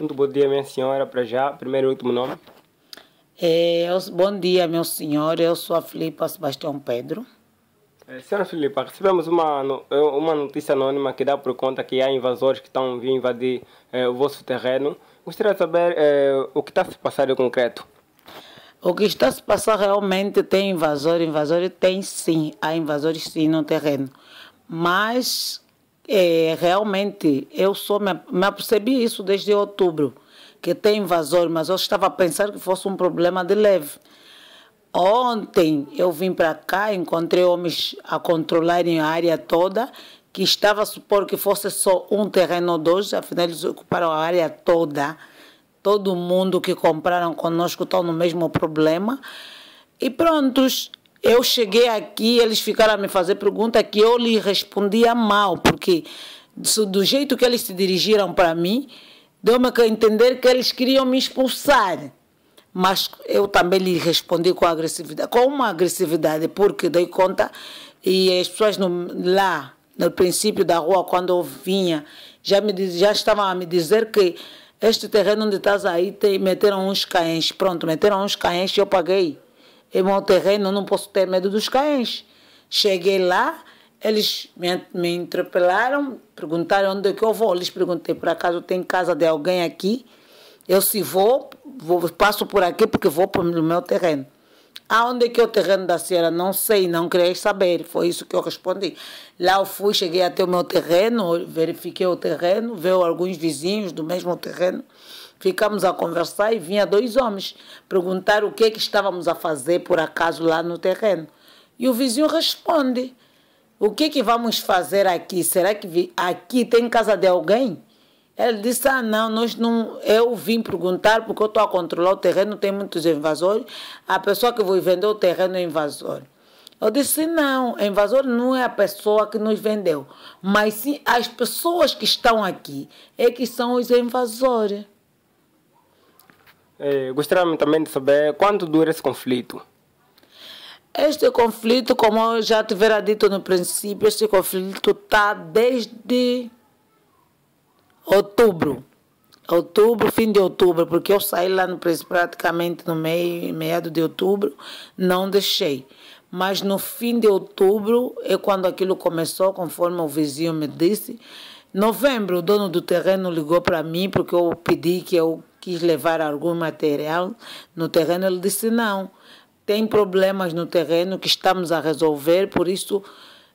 Muito bom dia, minha senhora, para já. Primeiro e último nome. É, eu, bom dia, meu senhor. Eu sou a Filipa Sebastião Pedro. É, senhora Filipa, recebemos uma, uma notícia anônima que dá por conta que há invasores que estão vindo invadir é, o vosso terreno. Gostaria de saber é, o que está se passando em concreto. O que está se passando realmente tem invasor, invasor tem sim, há invasores sim no terreno. Mas é, realmente, eu só me, me apercebi isso desde outubro, que tem invasor, mas eu estava a pensar que fosse um problema de leve. Ontem eu vim para cá, encontrei homens a controlarem a área toda, que estava a supor que fosse só um terreno ou dois, afinal eles ocuparam a área toda. Todo mundo que compraram conosco está no mesmo problema. E prontos, eu cheguei aqui, eles ficaram a me fazer pergunta que eu lhe respondia mal, porque do jeito que eles se dirigiram para mim, deu-me a entender que eles queriam me expulsar. Mas eu também lhe respondi com agressividade, com uma agressividade, porque dei conta e as pessoas no, lá no princípio da rua quando eu vinha já me já estavam a me dizer que este terreno onde estás aí meteram uns cães, pronto, meteram uns cães e eu paguei em meu terreno, não posso ter medo dos cães. Cheguei lá, eles me, me interpelaram, perguntaram onde é que eu vou. Eles perguntei, por acaso tem casa de alguém aqui? Eu se vou, vou passo por aqui porque vou para o meu terreno. Aonde é que é o terreno da senhora? Não sei, não queria saber. Foi isso que eu respondi. Lá eu fui, cheguei até o meu terreno, verifiquei o terreno, veio alguns vizinhos do mesmo terreno. Ficamos a conversar e vinha dois homens perguntar o que é que estávamos a fazer por acaso lá no terreno. E o vizinho responde: O que é que vamos fazer aqui? Será que aqui tem casa de alguém? Ele disse: Ah, não, nós não. Eu vim perguntar porque eu estou a controlar o terreno, tem muitos invasores. A pessoa que vou vender o terreno é invasor. Eu disse: Não, invasor não é a pessoa que nos vendeu, mas sim as pessoas que estão aqui é que são os invasores. É, eh, gostaria também de saber quanto dura esse conflito. Este conflito, como eu já tivera dito no princípio, este conflito está desde outubro. Outubro, fim de outubro, porque eu saí lá no praticamente no meio, meado de outubro, não deixei. Mas no fim de outubro é quando aquilo começou, conforme o vizinho me disse novembro, o dono do terreno ligou para mim porque eu pedi que eu quis levar algum material no terreno, ele disse: não, tem problemas no terreno que estamos a resolver, por isso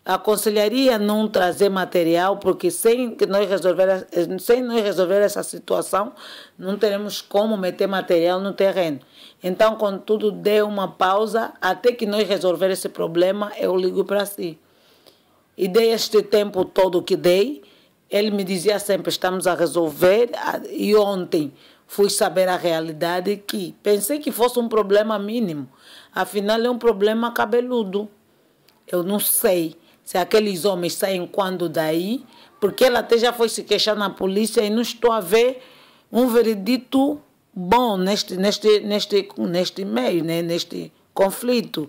aconselharia não trazer material, porque sem que nós resolver, sem nós resolver essa situação, não teremos como meter material no terreno. Então, contudo, dê uma pausa até que nós resolver esse problema, eu ligo para si. E dei este tempo todo que dei, ele me dizia sempre estamos a resolver e ontem fui saber a realidade que pensei que fosse um problema mínimo. Afinal, é um problema cabeludo. Eu não sei se aqueles homens saem quando daí, porque ela até já foi se queixar na polícia e não estou a ver um veredito bom neste, neste, neste, neste meio, né? neste conflito.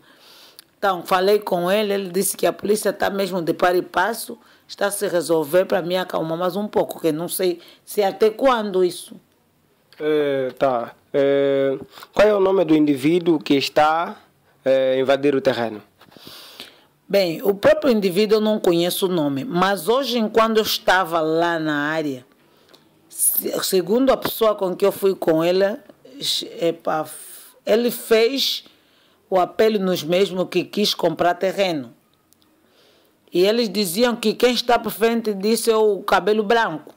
Então, falei com ele, ele disse que a polícia está mesmo de par e passo, está a se resolver para me acalmar mais um pouco, que não sei se é até quando isso. É, tá. É, qual é o nome do indivíduo que está é, invadir o terreno? Bem, o próprio indivíduo eu não conheço o nome, mas hoje, enquanto eu estava lá na área, segundo a pessoa com que eu fui com ela, epa, ele fez o apelo nos mesmos que quis comprar terreno. E eles diziam que quem está por frente disso é o cabelo branco.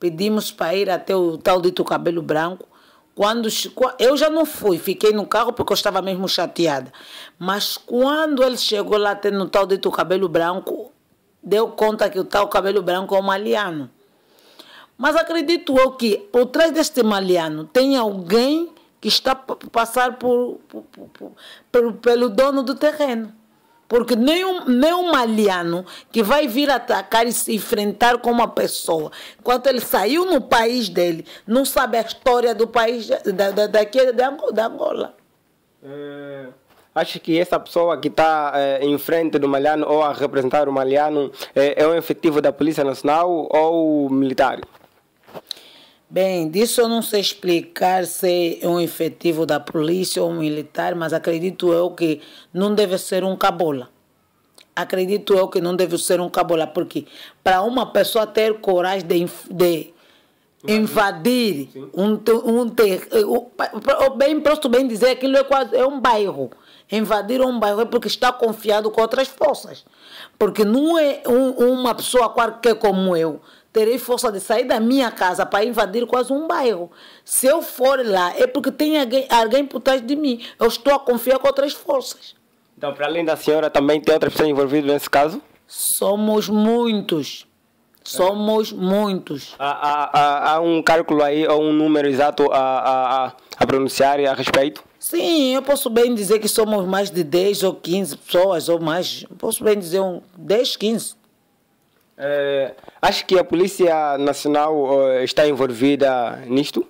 Pedimos para ir até o tal dito cabelo branco. Quando eu já não fui, fiquei no carro porque eu estava mesmo chateada. Mas quando ele chegou lá tendo o tal dito cabelo branco, deu conta que o tal cabelo branco é um maliano. Mas acredito eu que por trás deste maliano tem alguém que está a passar por, por, por, pelo dono do terreno. Porque nenhum, nenhum maliano que vai vir atacar e se enfrentar com uma pessoa, quando ele saiu no país dele, não sabe a história do país da, da, daquele, da, da Angola. É, acho que essa pessoa que está é, em frente do maliano ou a representar o maliano é, é um efetivo da Polícia Nacional ou militar? Bem, disso eu não sei explicar se é um efetivo da polícia ou um militar, mas acredito eu que não deve ser um cabola. Acredito eu que não deve ser um cabola, porque para uma pessoa ter coragem de, de invadir um, um ter, bem posso bem dizer aquilo é quase é um bairro invadir um bairro é porque está confiado com outras forças porque não é um, uma pessoa qualquer como eu terei força de sair da minha casa para invadir quase um bairro. Se eu for lá, é porque tem alguém, alguém por trás de mim. Eu estou a confiar com outras forças. Então, para além da senhora, também tem outras pessoas envolvidas nesse caso? Somos muitos. Somos muitos. Há, há, há, um cálculo aí, ou um número exato a, a, a pronunciar a respeito? Sim, eu posso bem dizer que somos mais de 10 ou 15 pessoas, ou mais. Posso bem dizer um, 10, 15. É, acho que a Polícia Nacional uh, está envolvida nisto?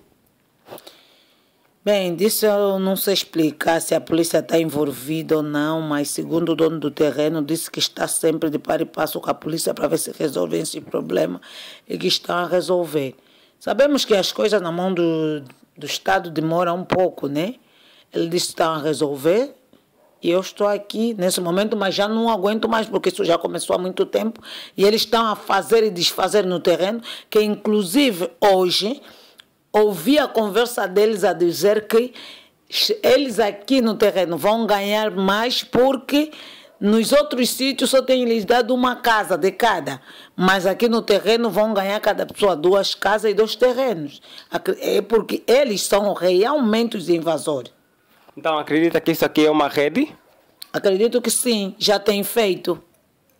Bem, disso eu não sei explicar se a polícia está envolvida ou não, mas segundo o dono do terreno, disse que está sempre de par e passo com a polícia para ver se resolvem esse problema e que estão a resolver. Sabemos que as coisas na mão do, do Estado demoram um pouco, né? Ele disse que estão a resolver, e eu estou aqui nesse momento, mas já não aguento mais, porque isso já começou há muito tempo. E eles estão a fazer e desfazer no terreno, que inclusive hoje ouvi a conversa deles a dizer que eles aqui no terreno vão ganhar mais porque nos outros sítios só tem lhes dado uma casa de cada, mas aqui no terreno vão ganhar cada pessoa duas casas e dois terrenos. É porque eles são realmente os invasores. Então acredita que isso aqui é uma rede? Acredito que sim, já tem feito.